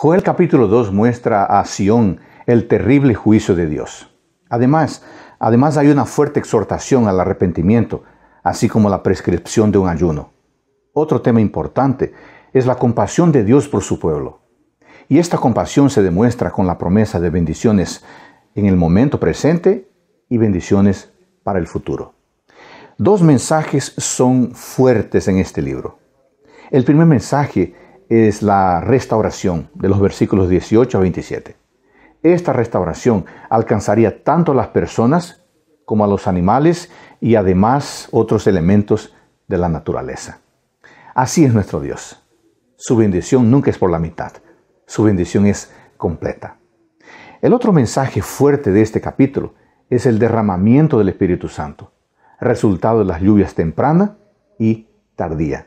Joel capítulo 2 muestra a Sión el terrible juicio de Dios. Además, además hay una fuerte exhortación al arrepentimiento, así como la prescripción de un ayuno. Otro tema importante es la compasión de Dios por su pueblo. Y esta compasión se demuestra con la promesa de bendiciones en el momento presente y bendiciones para el futuro. Dos mensajes son fuertes en este libro. El primer mensaje es la restauración de los versículos 18 a 27. Esta restauración alcanzaría tanto a las personas como a los animales y además otros elementos de la naturaleza. Así es nuestro Dios. Su bendición nunca es por la mitad, su bendición es completa. El otro mensaje fuerte de este capítulo es el derramamiento del Espíritu Santo, resultado de las lluvias temprana y tardía.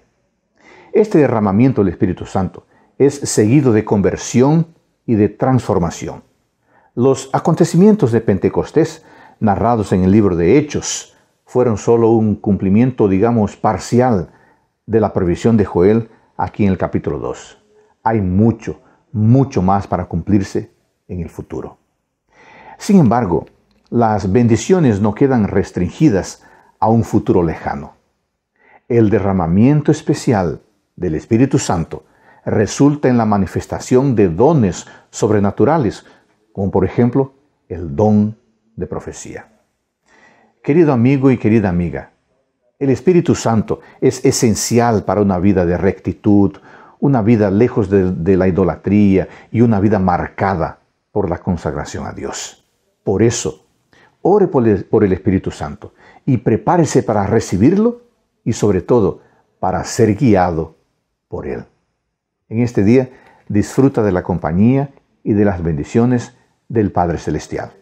Este derramamiento del Espíritu Santo es seguido de conversión y de transformación. Los acontecimientos de Pentecostés narrados en el libro de Hechos fueron solo un cumplimiento, digamos, parcial de la previsión de Joel aquí en el capítulo 2. Hay mucho, mucho más para cumplirse en el futuro. Sin embargo, las bendiciones no quedan restringidas a un futuro lejano. El derramamiento especial del Espíritu Santo resulta en la manifestación de dones sobrenaturales, como por ejemplo el don de profecía. Querido amigo y querida amiga, el Espíritu Santo es esencial para una vida de rectitud, una vida lejos de, la idolatría y una vida marcada por la consagración a Dios. Por eso, ore por el, por el Espíritu Santo y prepárese para recibirlo y sobre todo para ser guiado por Él. En este día disfruta de la compañía y de las bendiciones del Padre Celestial.